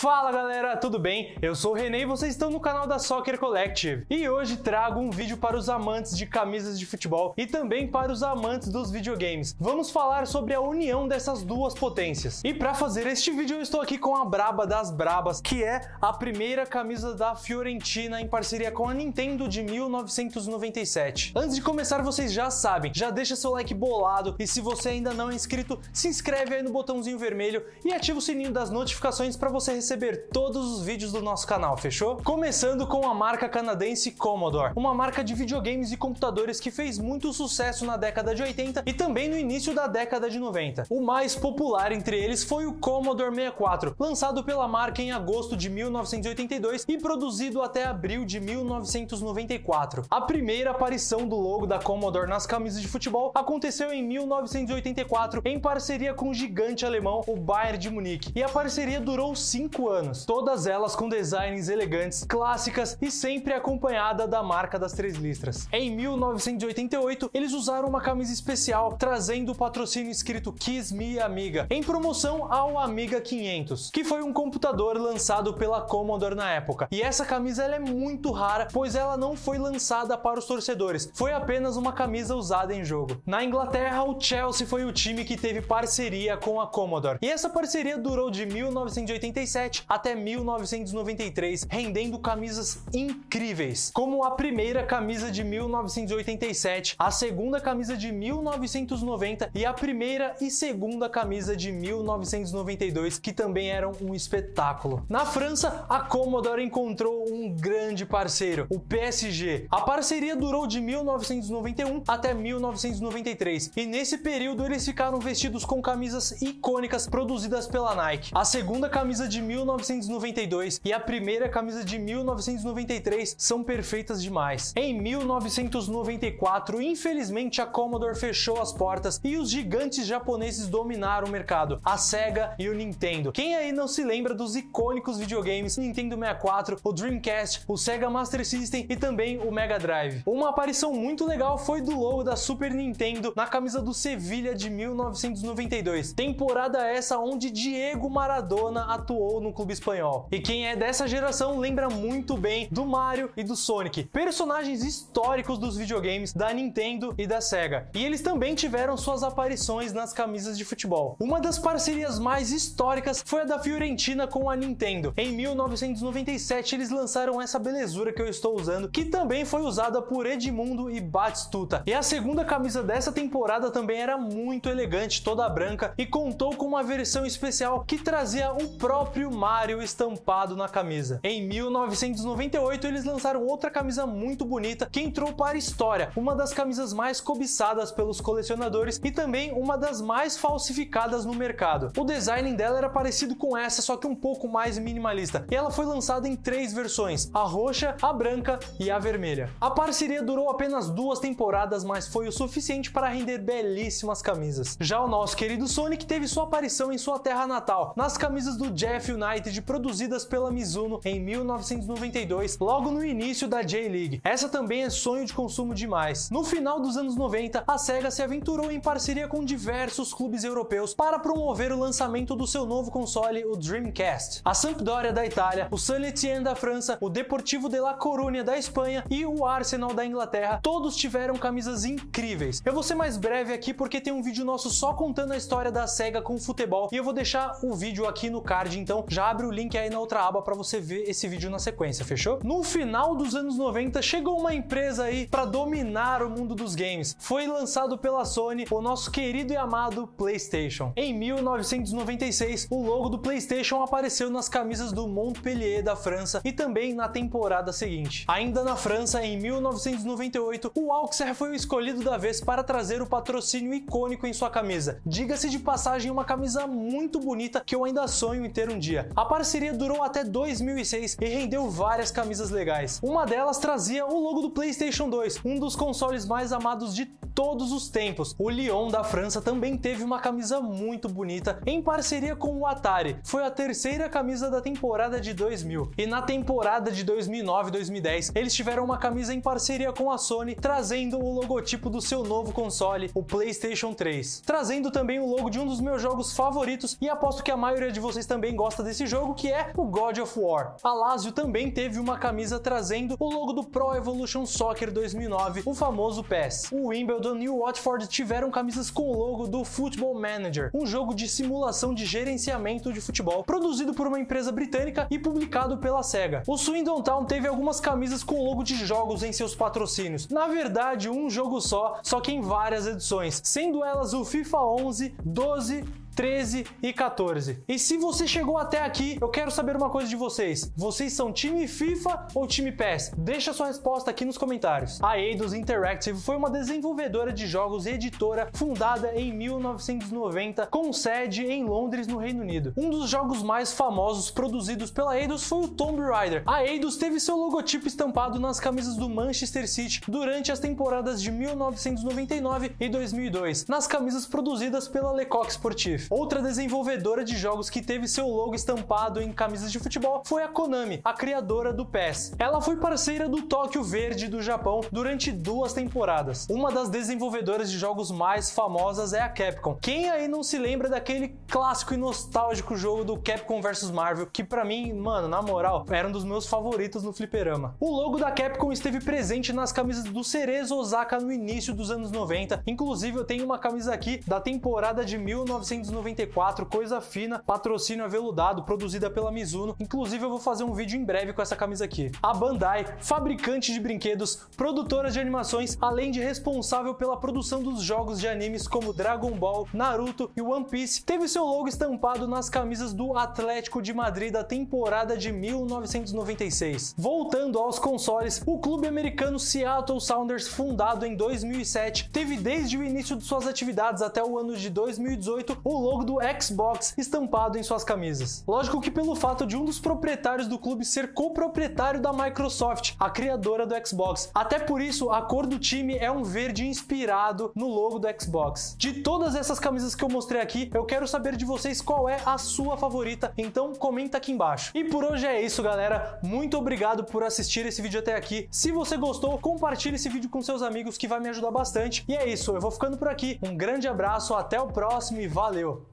Fala galera, tudo bem? Eu sou o René e vocês estão no canal da Soccer Collective. E hoje trago um vídeo para os amantes de camisas de futebol e também para os amantes dos videogames. Vamos falar sobre a união dessas duas potências. E para fazer este vídeo eu estou aqui com a braba das brabas, que é a primeira camisa da Fiorentina em parceria com a Nintendo de 1997. Antes de começar, vocês já sabem, já deixa seu like bolado e se você ainda não é inscrito, se inscreve aí no botãozinho vermelho e ativa o sininho das notificações para você receber receber todos os vídeos do nosso canal, fechou? Começando com a marca canadense Commodore, uma marca de videogames e computadores que fez muito sucesso na década de 80 e também no início da década de 90. O mais popular entre eles foi o Commodore 64, lançado pela marca em agosto de 1982 e produzido até abril de 1994. A primeira aparição do logo da Commodore nas camisas de futebol aconteceu em 1984 em parceria com o gigante alemão o Bayern de Munique, e a parceria durou cinco anos, todas elas com designs elegantes, clássicas e sempre acompanhada da marca das três listras. Em 1988, eles usaram uma camisa especial trazendo o patrocínio escrito Kiss Me Amiga, em promoção ao Amiga 500, que foi um computador lançado pela Commodore na época. E essa camisa é muito rara, pois ela não foi lançada para os torcedores, foi apenas uma camisa usada em jogo. Na Inglaterra, o Chelsea foi o time que teve parceria com a Commodore, e essa parceria durou de 1987 1997 até 1993, rendendo camisas incríveis, como a primeira camisa de 1987, a segunda camisa de 1990 e a primeira e segunda camisa de 1992, que também eram um espetáculo. Na França, a Commodore encontrou um grande parceiro, o PSG. A parceria durou de 1991 até 1993 e nesse período eles ficaram vestidos com camisas icônicas produzidas pela Nike. A segunda camisa de 19 1992 e a primeira camisa de 1993 são perfeitas demais. Em 1994, infelizmente, a Commodore fechou as portas e os gigantes japoneses dominaram o mercado, a Sega e o Nintendo. Quem aí não se lembra dos icônicos videogames Nintendo 64, o Dreamcast, o Sega Master System e também o Mega Drive? Uma aparição muito legal foi do logo da Super Nintendo na camisa do Sevilha de 1992, temporada essa onde Diego Maradona atuou no clube espanhol. E quem é dessa geração lembra muito bem do Mario e do Sonic, personagens históricos dos videogames da Nintendo e da Sega. E eles também tiveram suas aparições nas camisas de futebol. Uma das parcerias mais históricas foi a da Fiorentina com a Nintendo. Em 1997 eles lançaram essa belezura que eu estou usando, que também foi usada por Edmundo e Batistuta. E a segunda camisa dessa temporada também era muito elegante, toda branca e contou com uma versão especial que trazia o próprio Mario estampado na camisa. Em 1998, eles lançaram outra camisa muito bonita que entrou para a história, uma das camisas mais cobiçadas pelos colecionadores e também uma das mais falsificadas no mercado. O design dela era parecido com essa, só que um pouco mais minimalista, e ela foi lançada em três versões: a roxa, a branca e a vermelha. A parceria durou apenas duas temporadas, mas foi o suficiente para render belíssimas camisas. Já o nosso querido Sonic teve sua aparição em sua terra natal, nas camisas do Jeff United produzidas pela Mizuno em 1992, logo no início da J-League. Essa também é sonho de consumo demais. No final dos anos 90, a Sega se aventurou em parceria com diversos clubes europeus para promover o lançamento do seu novo console, o Dreamcast. A Sampdoria da Itália, o Saint Etienne da França, o Deportivo de La Coruña da Espanha e o Arsenal da Inglaterra, todos tiveram camisas incríveis. Eu vou ser mais breve aqui porque tem um vídeo nosso só contando a história da SEGA com o futebol e eu vou deixar o vídeo aqui no card, então já abre o link aí na outra aba para você ver esse vídeo na sequência, fechou? No final dos anos 90 chegou uma empresa aí para dominar o mundo dos games. Foi lançado pela Sony o nosso querido e amado PlayStation. Em 1996, o logo do PlayStation apareceu nas camisas do Montpellier da França e também na temporada seguinte. Ainda na França, em 1998, o Auxerre foi o escolhido da vez para trazer o patrocínio icônico em sua camisa. Diga-se de passagem, uma camisa muito bonita que eu ainda sonho em ter um dia. A parceria durou até 2006 e rendeu várias camisas legais. Uma delas trazia o logo do PlayStation 2, um dos consoles mais amados de todos os tempos. O Lyon da França também teve uma camisa muito bonita em parceria com o Atari. Foi a terceira camisa da temporada de 2000 e na temporada de 2009-2010 eles tiveram uma camisa em parceria com a Sony trazendo o logotipo do seu novo console, o PlayStation 3, trazendo também o logo de um dos meus jogos favoritos e aposto que a maioria de vocês também gosta desse jogo, que é o God of War. A Lazio também teve uma camisa trazendo o logo do Pro Evolution Soccer 2009, o famoso PES. O Wimbledon e o Watford tiveram camisas com o logo do Football Manager, um jogo de simulação de gerenciamento de futebol produzido por uma empresa britânica e publicado pela Sega. O Swindon Town teve algumas camisas com o logo de jogos em seus patrocínios. Na verdade, um jogo só, só que em várias edições, sendo elas o FIFA 11, 12, 13 e 14. E se você chegou até aqui, eu quero saber uma coisa de vocês. Vocês são time FIFA ou time PES? Deixa sua resposta aqui nos comentários. A Eidos Interactive foi uma desenvolvedora de jogos e editora fundada em 1990 com sede em Londres, no Reino Unido. Um dos jogos mais famosos produzidos pela Eidos foi o Tomb Raider. A Eidos teve seu logotipo estampado nas camisas do Manchester City durante as temporadas de 1999 e 2002, nas camisas produzidas pela Lecoq Sportif. Outra desenvolvedora de jogos que teve seu logo estampado em camisas de futebol foi a Konami, a criadora do PES. Ela foi parceira do Tóquio Verde do Japão durante duas temporadas. Uma das desenvolvedoras de jogos mais famosas é a Capcom. Quem aí não se lembra daquele clássico e nostálgico jogo do Capcom vs Marvel, que para mim, mano, na moral, era um dos meus favoritos no fliperama. O logo da Capcom esteve presente nas camisas do Cerezo Osaka no início dos anos 90. Inclusive, eu tenho uma camisa aqui da temporada de 1990 1994, coisa fina, patrocínio aveludado, produzida pela Mizuno. Inclusive, eu vou fazer um vídeo em breve com essa camisa aqui. A Bandai, fabricante de brinquedos, produtora de animações, além de responsável pela produção dos jogos de animes como Dragon Ball, Naruto e One Piece, teve seu logo estampado nas camisas do Atlético de Madrid da temporada de 1996. Voltando aos consoles, o clube americano Seattle Sounders, fundado em 2007, teve desde o início de suas atividades até o ano de 2018 o logo do Xbox estampado em suas camisas. Lógico que pelo fato de um dos proprietários do clube ser coproprietário da Microsoft, a criadora do Xbox. Até por isso, a cor do time é um verde inspirado no logo do Xbox. De todas essas camisas que eu mostrei aqui, eu quero saber de vocês qual é a sua favorita, então comenta aqui embaixo. E por hoje é isso, galera. Muito obrigado por assistir esse vídeo até aqui. Se você gostou, compartilhe esse vídeo com seus amigos que vai me ajudar bastante. E é isso, eu vou ficando por aqui. Um grande abraço, até o próximo e valeu! Go.